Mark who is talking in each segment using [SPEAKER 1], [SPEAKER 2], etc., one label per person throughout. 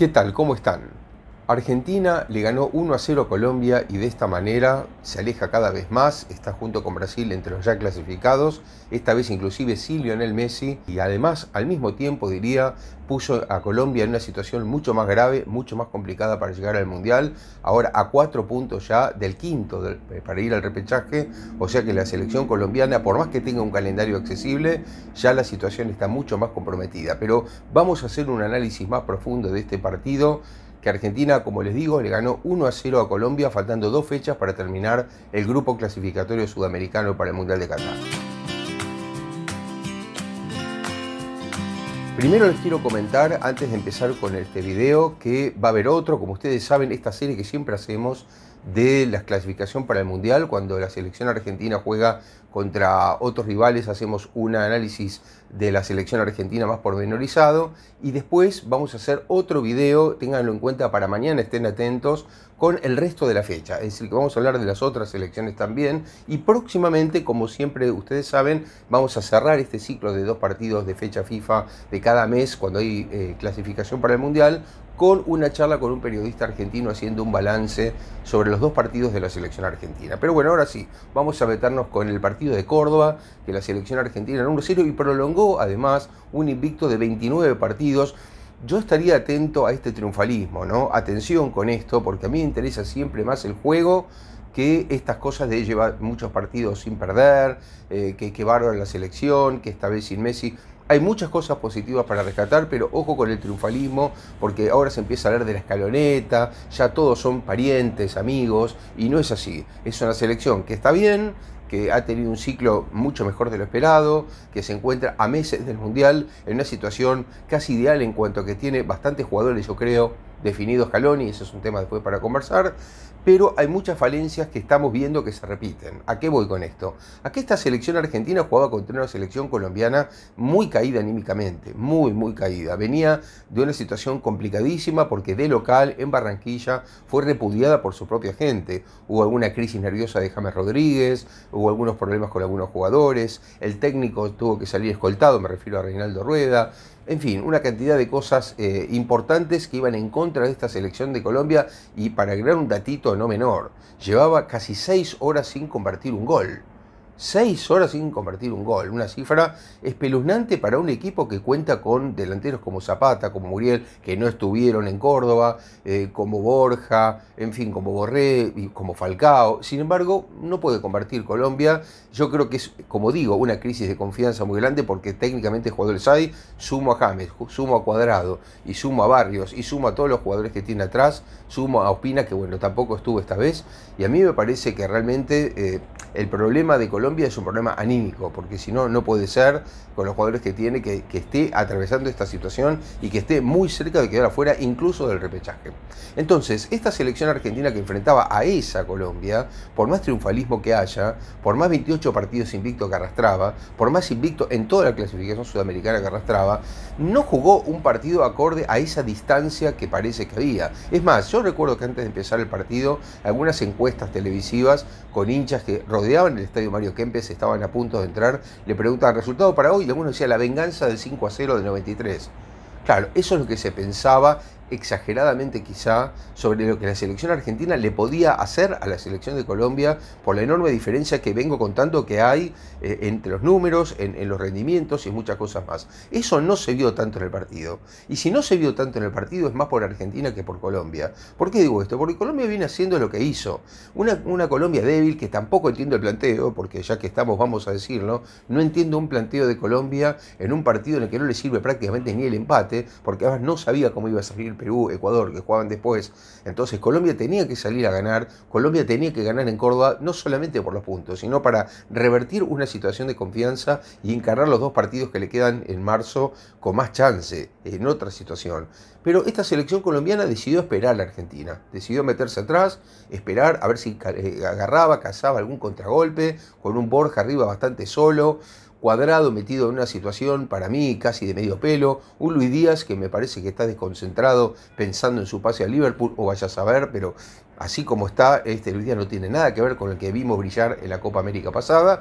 [SPEAKER 1] ¿Qué tal? ¿Cómo están? Argentina le ganó 1 a 0 a Colombia y de esta manera se aleja cada vez más, está junto con Brasil entre los ya clasificados, esta vez inclusive sí Lionel Messi y además al mismo tiempo diría puso a Colombia en una situación mucho más grave, mucho más complicada para llegar al Mundial, ahora a cuatro puntos ya del quinto eh, para ir al repechaje, o sea que la selección colombiana, por más que tenga un calendario accesible, ya la situación está mucho más comprometida. Pero vamos a hacer un análisis más profundo de este partido que Argentina, como les digo, le ganó 1 a 0 a Colombia, faltando dos fechas para terminar el grupo clasificatorio sudamericano para el Mundial de Qatar. Primero les quiero comentar, antes de empezar con este video, que va a haber otro, como ustedes saben, esta serie que siempre hacemos de la clasificación para el Mundial. Cuando la selección argentina juega contra otros rivales, hacemos un análisis de la selección argentina más pormenorizado. Y después vamos a hacer otro video, ténganlo en cuenta para mañana, estén atentos, con el resto de la fecha. Es decir, que vamos a hablar de las otras selecciones también. Y próximamente, como siempre ustedes saben, vamos a cerrar este ciclo de dos partidos de fecha FIFA de cada mes cuando hay eh, clasificación para el Mundial con una charla con un periodista argentino haciendo un balance sobre los dos partidos de la selección argentina. Pero bueno, ahora sí, vamos a meternos con el partido de Córdoba, que la selección argentina en 1-0 y prolongó además un invicto de 29 partidos yo estaría atento a este triunfalismo, ¿no? Atención con esto, porque a mí me interesa siempre más el juego que estas cosas de llevar muchos partidos sin perder, eh, que, que la selección, que esta vez sin Messi. Hay muchas cosas positivas para rescatar, pero ojo con el triunfalismo, porque ahora se empieza a hablar de la escaloneta, ya todos son parientes, amigos, y no es así. Es una selección que está bien, que ha tenido un ciclo mucho mejor de lo esperado, que se encuentra a meses del Mundial en una situación casi ideal en cuanto a que tiene bastantes jugadores, yo creo, definidos y eso es un tema después para conversar, pero hay muchas falencias que estamos viendo que se repiten. ¿A qué voy con esto? Aquí esta selección argentina jugaba contra una selección colombiana muy caída anímicamente, muy, muy caída. Venía de una situación complicadísima porque de local en Barranquilla fue repudiada por su propia gente. Hubo alguna crisis nerviosa de James Rodríguez, hubo algunos problemas con algunos jugadores, el técnico tuvo que salir escoltado, me refiero a Reinaldo Rueda, en fin, una cantidad de cosas eh, importantes que iban en contra de esta selección de Colombia y para agregar un datito no menor, llevaba casi seis horas sin convertir un gol. Seis horas sin convertir un gol, una cifra espeluznante para un equipo que cuenta con delanteros como Zapata, como Muriel, que no estuvieron en Córdoba, eh, como Borja, en fin, como Borré, y como Falcao. Sin embargo, no puede convertir Colombia. Yo creo que es, como digo, una crisis de confianza muy grande porque técnicamente jugadores hay, sumo a James, sumo a Cuadrado, y sumo a Barrios, y sumo a todos los jugadores que tiene atrás, sumo a Ospina, que bueno, tampoco estuvo esta vez. Y a mí me parece que realmente eh, el problema de Colombia es un problema anímico, porque si no, no puede ser con los jugadores que tiene que, que esté atravesando esta situación y que esté muy cerca de quedar afuera, incluso del repechaje. Entonces, esta selección argentina que enfrentaba a esa Colombia, por más triunfalismo que haya, por más 28 partidos invicto que arrastraba, por más invicto en toda la clasificación sudamericana que arrastraba, no jugó un partido acorde a esa distancia que parece que había. Es más, yo recuerdo que antes de empezar el partido, algunas encuestas televisivas con hinchas que rodeaban el estadio Mario estaban a punto de entrar, le preguntaban resultado para hoy y alguno decía la venganza del 5 a 0 del 93. Claro, eso es lo que se pensaba exageradamente quizá sobre lo que la selección argentina le podía hacer a la selección de Colombia por la enorme diferencia que vengo contando que hay eh, entre los números, en, los rendimientos y muchas cosas más. Eso no se vio tanto en el partido. Y si no se vio tanto en el partido es más por Argentina que por Colombia. ¿Por qué digo esto? Porque Colombia viene haciendo lo que hizo. Una, una Colombia débil que tampoco entiendo el planteo, porque ya que estamos vamos a decirlo, no entiendo un planteo de Colombia en un partido en el que no le sirve prácticamente ni el empate, porque además no sabía cómo iba a salir Perú, Ecuador, que jugaban después. Entonces Colombia tenía que salir a ganar, Colombia tenía que ganar en Córdoba, no solamente por los puntos, sino para revertir una situación de confianza y encargar los dos partidos que le quedan en marzo con más chance, en otra situación. Pero esta selección colombiana decidió esperar a la Argentina, decidió meterse atrás, esperar a ver si eh, agarraba, cazaba algún contragolpe, con un Borja arriba bastante solo Cuadrado metido en una situación para mí casi de medio pelo, un Luis Díaz que me parece que está desconcentrado pensando en su pase a Liverpool o vaya a saber, pero así como está, este Luis Díaz no tiene nada que ver con el que vimos brillar en la Copa América pasada.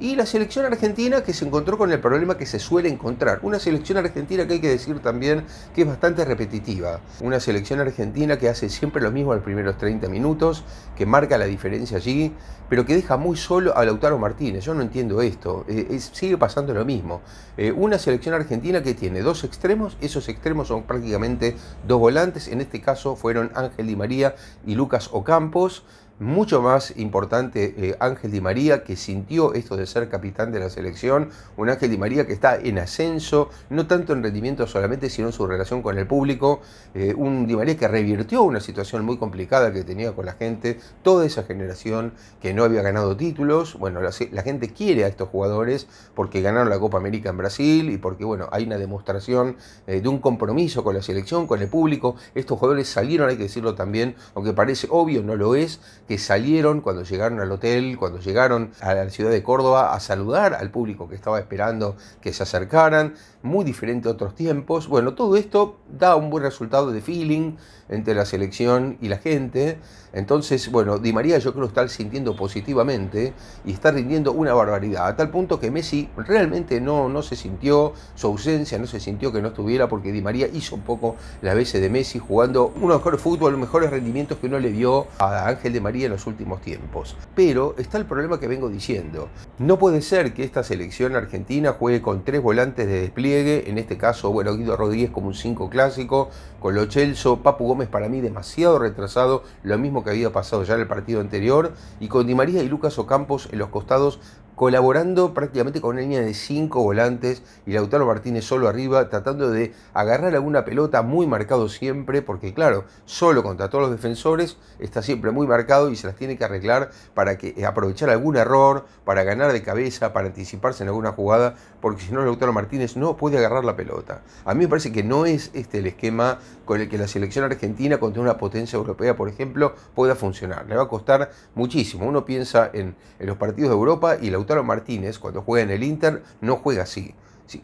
[SPEAKER 1] Y la selección argentina que se encontró con el problema que se suele encontrar. Una selección argentina que hay que decir también que es bastante repetitiva. Una selección argentina que hace siempre lo mismo en los primeros 30 minutos, que marca la diferencia allí, pero que deja muy solo a Lautaro Martínez. Yo no entiendo esto. Eh, sigue pasando lo mismo. Eh, una selección argentina que tiene dos extremos. Esos extremos son prácticamente dos volantes. En este caso fueron Ángel Di María y Lucas Ocampos mucho más importante eh, Ángel Di María, que sintió esto de ser capitán de la selección, un Ángel Di María que está en ascenso, no tanto en rendimiento solamente, sino en su relación con el público, eh, un Di María que revirtió una situación muy complicada que tenía con la gente, toda esa generación que no había ganado títulos, bueno, la, gente quiere a estos jugadores porque ganaron la Copa América en Brasil y porque, bueno, hay una demostración eh, de un compromiso con la selección, con el público, estos jugadores salieron, hay que decirlo también, aunque parece obvio, no lo es, que salieron cuando llegaron al hotel, cuando llegaron a la ciudad de Córdoba a saludar al público que estaba esperando que se acercaran, muy diferente a otros tiempos. Bueno, todo esto da un buen resultado de feeling entre la selección y la gente. Entonces, bueno, Di María yo creo está sintiendo positivamente y está rindiendo una barbaridad, a tal punto que Messi realmente no, no se sintió su ausencia, no se sintió que no estuviera porque Di María hizo un poco la veces de Messi jugando un mejor fútbol, mejores rendimientos que uno le dio a Ángel de María en los últimos tiempos. Pero está el problema que vengo diciendo. No puede ser que esta selección argentina juegue con tres volantes de despliegue, en este caso, bueno, Guido Rodríguez como un 5 clásico, con lo Chelso, Papu Gómez para mí demasiado retrasado, lo mismo que había pasado ya en el partido anterior, y con Di María y Lucas Ocampos en los costados colaborando prácticamente con una línea de cinco volantes y Lautaro Martínez solo arriba, tratando de agarrar alguna pelota muy marcado siempre, porque claro, solo contra todos los defensores está siempre muy marcado y se las tiene que arreglar para que, eh, aprovechar algún error, para ganar de cabeza, para anticiparse en alguna jugada, porque si no Lautaro Martínez no puede agarrar la pelota. A mí me parece que no es este el esquema con el que la selección argentina contra una potencia europea, por ejemplo, pueda funcionar. Le va a costar muchísimo. Uno piensa en, en los partidos de Europa y Lautaro Lautaro Martínez, cuando juega en el Inter, no juega así.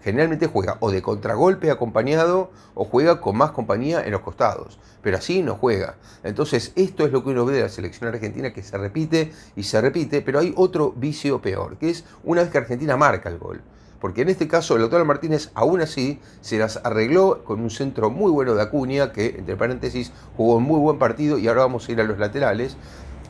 [SPEAKER 1] generalmente juega o de contragolpe acompañado o juega con más compañía en los costados, pero así no juega. Entonces esto es lo que uno ve de la selección argentina que se repite y se repite, pero hay otro vicio peor, que es una vez que Argentina marca el gol. Porque en este caso, Lautaro Martínez, aún así, se las arregló con un centro muy bueno de Acuña, que, entre paréntesis, jugó un muy buen partido y ahora vamos a ir a los laterales.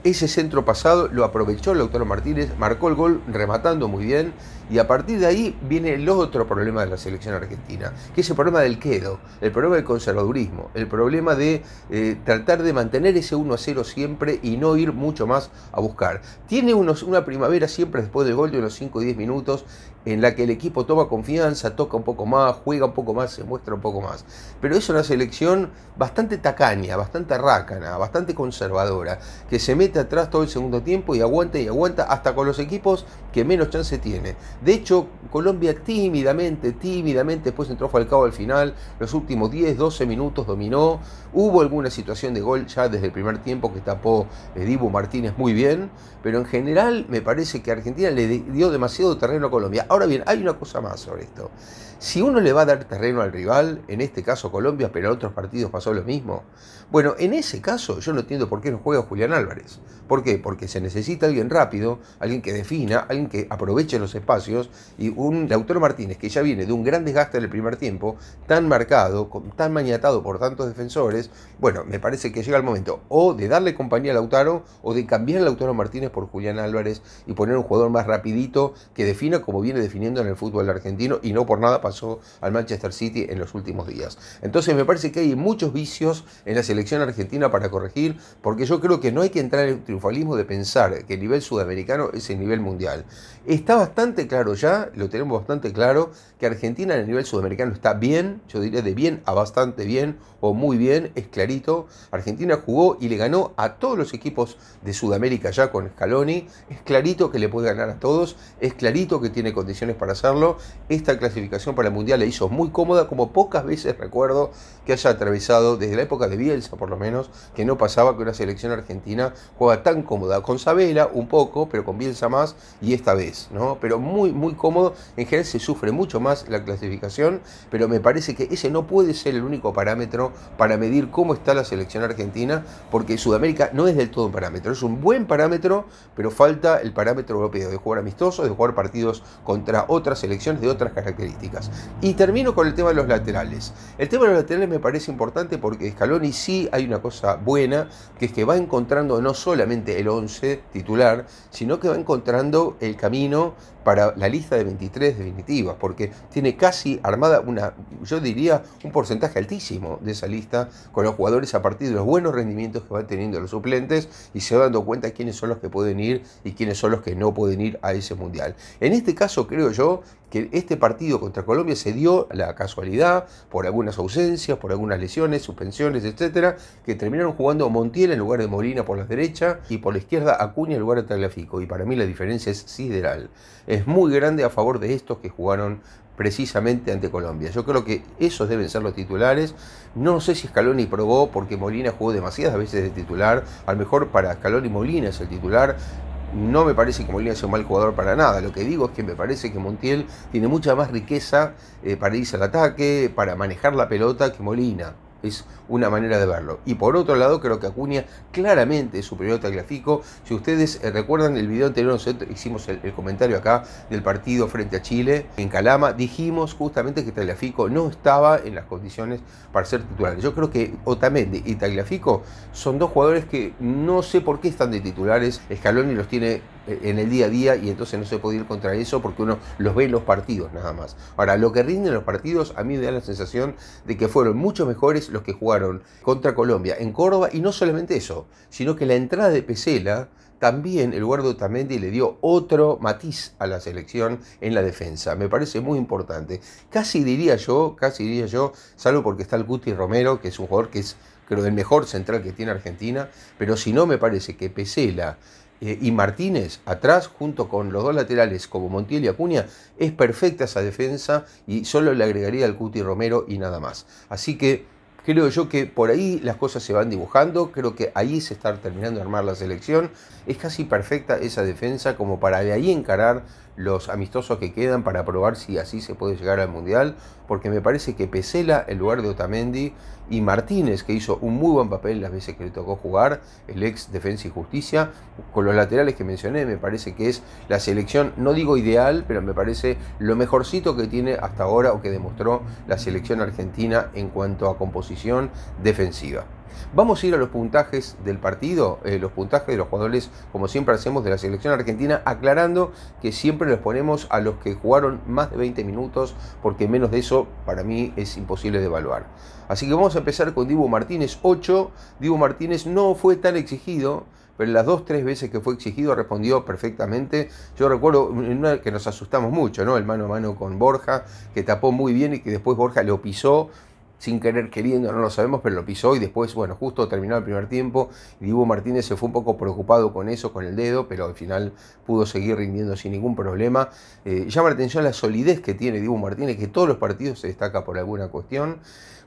[SPEAKER 1] Ese centro pasado lo aprovechó el doctor Martínez, marcó el gol rematando muy bien y a partir de ahí viene el otro problema de la selección argentina, que es el problema del quedo, el problema del conservadurismo, el problema de eh, tratar de mantener ese 1 a 0 siempre y no ir mucho más a buscar. Tiene unos, una primavera siempre después del gol de unos 5 o 10 minutos en la que el equipo toma confianza, toca un poco más, juega un poco más, se muestra un poco más. Pero es una selección bastante tacaña, bastante rácana, bastante conservadora, que se mete atrás todo el segundo tiempo y aguanta y aguanta hasta con los equipos que menos chance tiene. De hecho, Colombia tímidamente, tímidamente, después entró Falcao al final, los últimos 10, 12 minutos dominó, hubo alguna situación de gol ya desde el primer tiempo que tapó eh, Dibu Martínez muy bien, pero en general me parece que Argentina le dio demasiado terreno a Colombia. Ahora bien, hay una cosa más sobre esto. Si uno le va a dar terreno al rival, en este caso Colombia, pero en otros partidos pasó lo mismo, bueno, en ese caso yo no entiendo por qué no juega Julián Álvarez. ¿Por qué? Porque se necesita alguien rápido, alguien que defina, alguien que aproveche los espacios y un Lautaro Martínez que ya viene de un gran desgaste en el primer tiempo, tan marcado, tan maniatado por tantos defensores, bueno, me parece que llega el momento o de darle compañía a Lautaro o de cambiar a Lautaro Martínez por Julián Álvarez y poner un jugador más rapidito que defina como viene definiendo en el fútbol argentino y no por nada pasó al Manchester City en los últimos días. Entonces me parece que hay muchos vicios en la selección argentina para corregir, porque yo creo que no hay que entrar en el triunfalismo de pensar que el nivel sudamericano es el nivel mundial. Está bastante claro ya, lo tenemos bastante claro, que Argentina en el nivel sudamericano está bien, yo diría de bien a bastante bien o muy bien, es clarito. Argentina jugó y le ganó a todos los equipos de Sudamérica ya con Scaloni, es clarito que le puede ganar a todos, es clarito que tiene condiciones para hacerlo. Esta clasificación para el Mundial le hizo muy cómoda, como pocas veces recuerdo que haya atravesado, desde la época de Bielsa por lo menos, que no pasaba que una selección argentina juega tan cómoda. Con Sabela un poco, pero con Bielsa más, y esta vez, ¿no? Pero muy, muy cómodo. En general se sufre mucho más la clasificación, pero me parece que ese no puede ser el único parámetro para medir cómo está la selección argentina, porque Sudamérica no es del todo un parámetro. Es un buen parámetro, pero falta el parámetro europeo de jugar amistosos, de jugar partidos con otras selecciones de otras características. Y termino con el tema de los laterales. El tema de los laterales me parece importante porque Scaloni sí hay una cosa buena, que es que va encontrando no solamente el 11 titular, sino que va encontrando el camino para la lista de 23 definitivas, porque tiene casi armada una, yo diría, un porcentaje altísimo de esa lista con los jugadores a partir de los buenos rendimientos que van teniendo los suplentes y se va dando cuenta quiénes son los que pueden ir y quiénes son los que no pueden ir a ese mundial. En este caso creo yo que este partido contra Colombia se dio la casualidad por algunas ausencias, por algunas lesiones, suspensiones, etcétera, que terminaron jugando Montiel en lugar de Molina por la derecha y por la izquierda Acuña en lugar de Tagliafico y para mí la diferencia es sideral es muy grande a favor de estos que jugaron precisamente ante Colombia. Yo creo que esos deben ser los titulares. No sé si Scaloni probó porque Molina jugó demasiadas veces de titular. A lo mejor para Scaloni Molina es el titular. No me parece que Molina sea un mal jugador para nada. Lo que digo es que me parece que Montiel tiene mucha más riqueza eh, para irse al ataque, para manejar la pelota que Molina. Es una manera de verlo. Y por otro lado, creo que Acuña claramente es superior a Tagliafico. Si ustedes eh, recuerdan el video anterior, nosotros hicimos el, comentario acá del partido frente a Chile en Calama, dijimos justamente que Tagliafico no estaba en las condiciones para ser titular. Yo creo que Otamendi y Tagliafico son dos jugadores que no sé por qué están de titulares. Scaloni los tiene eh, en el día a día y entonces no se puede ir contra eso porque uno los ve en los partidos nada más. Ahora, lo que rinden los partidos a mí me da la sensación de que fueron mucho mejores los que jugaron contra Colombia en Córdoba y no solamente eso, sino que la entrada de Pesela también el guardo Otamendi le dio otro matiz a la selección en la defensa. Me parece muy importante. Casi diría yo, casi diría yo, salvo porque está el Guti Romero, que es un jugador que es creo el mejor central que tiene Argentina, pero si no me parece que Pesela eh, y Martínez atrás, junto con los dos laterales como Montiel y Acuña, es perfecta esa defensa y solo le agregaría al Cuti Romero y nada más. Así que creo yo que por ahí las cosas se van dibujando, creo que ahí se está terminando de armar la selección, es casi perfecta esa defensa como para de ahí encarar los amistosos que quedan para probar si así se puede llegar al Mundial, porque me parece que Pesela, en lugar de Otamendi, y Martínez, que hizo un muy buen papel las veces que le tocó jugar, el ex Defensa y Justicia, con los laterales que mencioné, me parece que es la selección, no digo ideal, pero me parece lo mejorcito que tiene hasta ahora o que demostró la selección argentina en cuanto a composición defensiva. Vamos a ir a los puntajes del partido, eh, los puntajes de los jugadores, como siempre hacemos de la selección argentina, aclarando que siempre los ponemos a los que jugaron más de 20 minutos, porque menos de eso para mí es imposible de evaluar. Así que vamos a empezar con Divo Martínez 8. Divo Martínez no fue tan exigido pero las dos, tres veces que fue exigido respondió perfectamente. Yo recuerdo que nos asustamos mucho, ¿no? El mano a mano con Borja, que tapó muy bien y que después Borja lo pisó sin querer queriendo, no lo sabemos, pero lo pisó y después, bueno, justo terminó el primer tiempo y Dibu Martínez se fue un poco preocupado con eso, con el dedo, pero al final pudo seguir rindiendo sin ningún problema. Eh, llama la atención la solidez que tiene Dibu Martínez, que todos los partidos se destaca por alguna cuestión.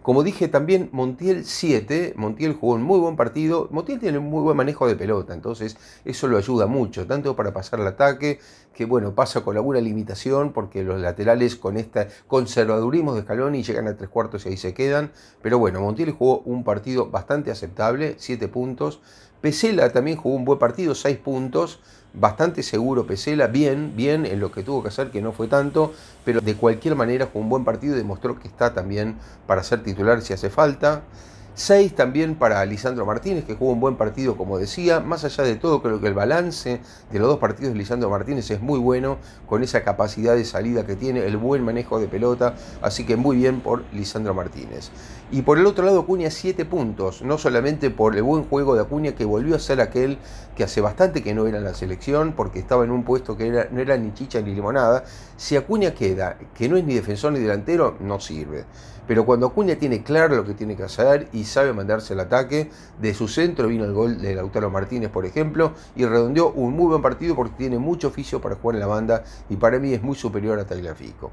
[SPEAKER 1] Como dije también, Montiel 7, Montiel jugó un muy buen partido, Montiel tiene un muy buen manejo de pelota, entonces eso lo ayuda mucho, tanto para pasar el ataque, que bueno, pasa con alguna limitación, porque los laterales con este conservadurismo de escalón y llegan a tres cuartos y ahí se quedan, pero bueno, Montiel jugó un partido bastante aceptable, 7 puntos, Pesela también jugó un buen partido, 6 puntos, bastante seguro Pesela, bien, bien en lo que tuvo que hacer, que no fue tanto, pero de cualquier manera fue un buen partido y demostró que está también para ser titular si hace falta. 6 también para Lisandro Martínez, que jugó un buen partido, como decía. Más allá de todo, creo que el balance de los dos partidos de Lisandro Martínez es muy bueno, con esa capacidad de salida que tiene, el buen manejo de pelota. Así que muy bien por Lisandro Martínez. Y por el otro lado, Acuña 7 puntos, no solamente por el buen juego de Acuña, que volvió a ser aquel que hace bastante que no era en la selección, porque estaba en un puesto que no era ni chicha ni limonada. Si Acuña queda, que no es ni defensor ni delantero, no sirve. Pero cuando Acuña tiene claro lo que tiene que hacer y sabe mandarse el ataque. De su centro vino el gol de Lautaro Martínez, por ejemplo, y redondeó un muy buen partido porque tiene mucho oficio para jugar en la banda y para mí es muy superior a Tagliafico.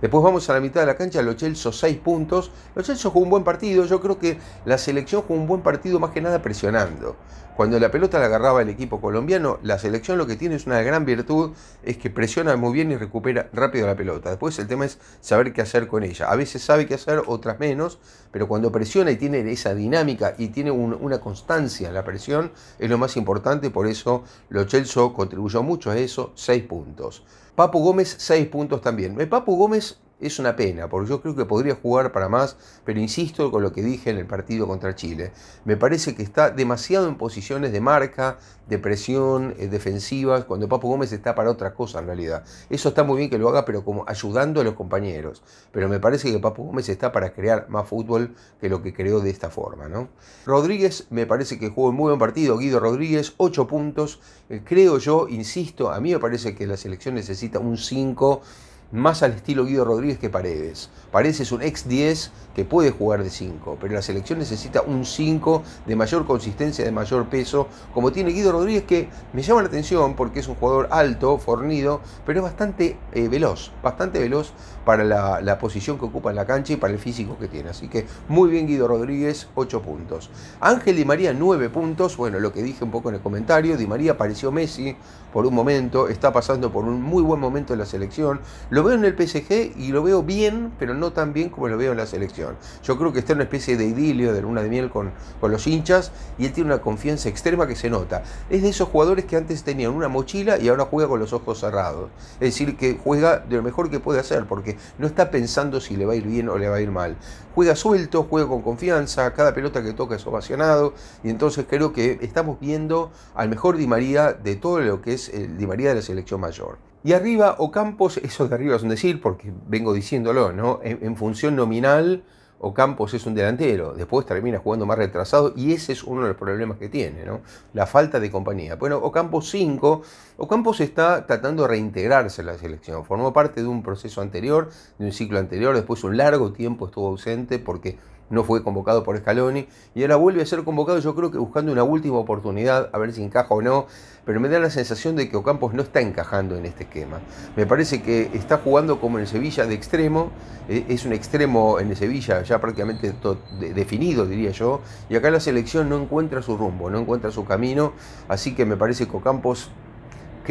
[SPEAKER 1] Después vamos a la mitad de la cancha, Lo chelso 6 puntos. Lo Chelsea jugó un buen partido, yo creo que la selección jugó un buen partido más que nada presionando. Cuando la pelota la agarraba el equipo colombiano, la selección lo que tiene es una gran virtud, es que presiona muy bien y recupera rápido la pelota. Después el tema es saber qué hacer con ella. A veces sabe qué hacer, otras menos, pero cuando presiona y tiene esa dinámica y tiene una constancia en la presión, es lo más importante, por eso Lo Chelsea contribuyó mucho a eso, 6 puntos. Papu Gómez, 6 puntos también. Eh, Papu Gómez es una pena, porque yo creo que podría jugar para más, pero insisto con lo que dije en el partido contra Chile. Me parece que está demasiado en posiciones de marca, de presión, eh, defensiva, defensivas, cuando Papo Gómez está para otra cosa en realidad. Eso está muy bien que lo haga, pero como ayudando a los compañeros. Pero me parece que Papo Gómez está para crear más fútbol que lo que creó de esta forma. ¿no? Rodríguez me parece que jugó un muy buen partido. Guido Rodríguez, 8 puntos. Eh, creo yo, insisto, a mí me parece que la selección necesita un 5 más al estilo Guido Rodríguez que Paredes. Paredes es un ex 10 que puede jugar de 5, pero la selección necesita un 5 de mayor consistencia, de mayor peso, como tiene Guido Rodríguez que me llama la atención porque es un jugador alto, fornido, pero es bastante eh, veloz, bastante veloz para la, posición que ocupa en la cancha y para el físico que tiene. Así que muy bien Guido Rodríguez, 8 puntos. Ángel Di María, 9 puntos. Bueno, lo que dije un poco en el comentario, Di María pareció Messi por un momento, está pasando por un muy buen momento en la selección. Lo veo en el PSG y lo veo bien, pero no tan bien como lo veo en la selección. Yo creo que está en una especie de idilio, de luna de miel con, los hinchas y él tiene una confianza extrema que se nota. Es de esos jugadores que antes tenían una mochila y ahora juega con los ojos cerrados. Es decir, que juega de lo mejor que puede hacer porque no está pensando si le va a ir bien o le va a ir mal. Juega suelto, juega con confianza, cada pelota que toca es ovacionado y entonces creo que estamos viendo al mejor Di María de todo lo que es el Di María de la selección mayor. Y arriba Ocampos, eso de arriba es un decir, porque vengo diciéndolo, ¿no? En, función nominal, Ocampos es un delantero, después termina jugando más retrasado y ese es uno de los problemas que tiene, ¿no? La falta de compañía. Bueno, Ocampos 5, Ocampos está tratando de reintegrarse a la selección, formó parte de un proceso anterior, de un ciclo anterior, después un largo tiempo estuvo ausente porque no fue convocado por Scaloni y ahora vuelve a ser convocado yo creo que buscando una última oportunidad a ver si encaja o no, pero me da la sensación de que Ocampos no está encajando en este esquema. Me parece que está jugando como en Sevilla de extremo, e, es un extremo en Sevilla ya prácticamente definido diría yo, y acá la selección no encuentra su rumbo, no encuentra su camino, así que me parece que Ocampos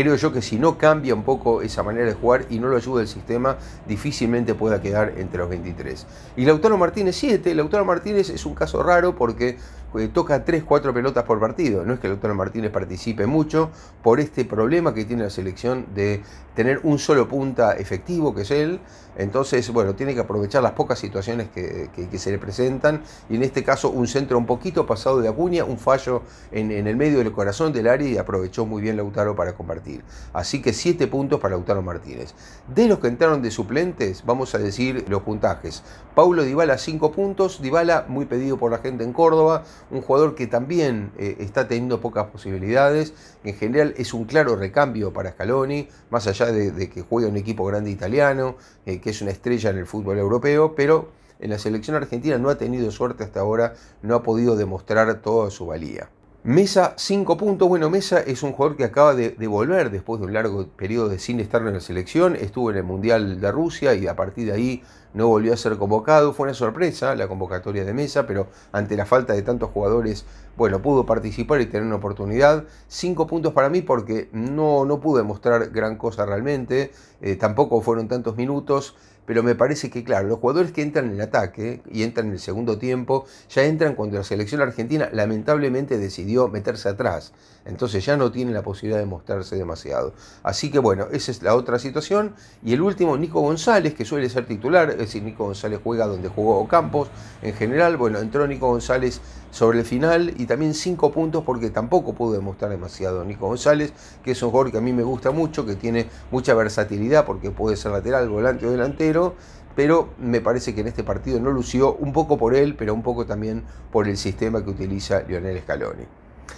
[SPEAKER 1] creo yo que si no cambia un poco esa manera de jugar y no lo ayuda el sistema, difícilmente pueda quedar entre los 23. Y Lautaro Martínez 7, Lautaro Martínez es un caso raro porque eh, toca 3, 4 pelotas por partido. No es que Lautaro Martínez participe mucho por este problema que tiene la selección de tener un solo punta efectivo, que es él. Entonces, bueno, tiene que aprovechar las pocas situaciones que, se le presentan. Y en este caso, un centro un poquito pasado de Acuña, un fallo en, el medio del corazón del área y aprovechó muy bien Lautaro para compartir. Así que 7 puntos para Lautaro Martínez. De los que entraron de suplentes, vamos a decir los puntajes. Paulo Dybala 5 puntos, Dybala muy pedido por la gente en Córdoba, un jugador que también eh, está teniendo pocas posibilidades. En general es un claro recambio para Scaloni, más allá de, que juega un equipo grande italiano, eh, que es una estrella en el fútbol europeo, pero en la selección argentina no ha tenido suerte hasta ahora, no ha podido demostrar toda su valía. Mesa, 5 puntos. Bueno, Mesa es un jugador que acaba de, volver después de un largo periodo de sin estar en la selección. Estuvo en el Mundial de Rusia y a partir de ahí no volvió a ser convocado. Fue una sorpresa la convocatoria de Mesa, pero ante la falta de tantos jugadores, bueno, pudo participar y tener una oportunidad. 5 puntos para mí porque no, no pude mostrar gran cosa realmente. Eh, tampoco fueron tantos minutos pero me parece que, claro, los jugadores que entran en el ataque y entran en el segundo tiempo, ya entran cuando la selección argentina lamentablemente decidió meterse atrás. Entonces ya no tienen la posibilidad de mostrarse demasiado. Así que bueno, esa es la otra situación. Y el último, Nico González, que suele ser titular, es decir, Nico González juega donde jugó Campos en general. Bueno, entró Nico González sobre el final y también cinco puntos porque tampoco pudo demostrar demasiado Nico González, que es un jugador que a mí me gusta mucho, que tiene mucha versatilidad porque puede ser lateral, volante o delantero, pero me parece que en este partido no lució un poco por él, pero un poco también por el sistema que utiliza Lionel Scaloni.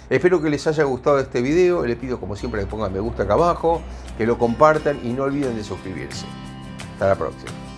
[SPEAKER 1] Espero que les haya gustado este video, les pido como siempre que pongan me gusta acá abajo, que lo compartan y no olviden de suscribirse. Hasta la próxima.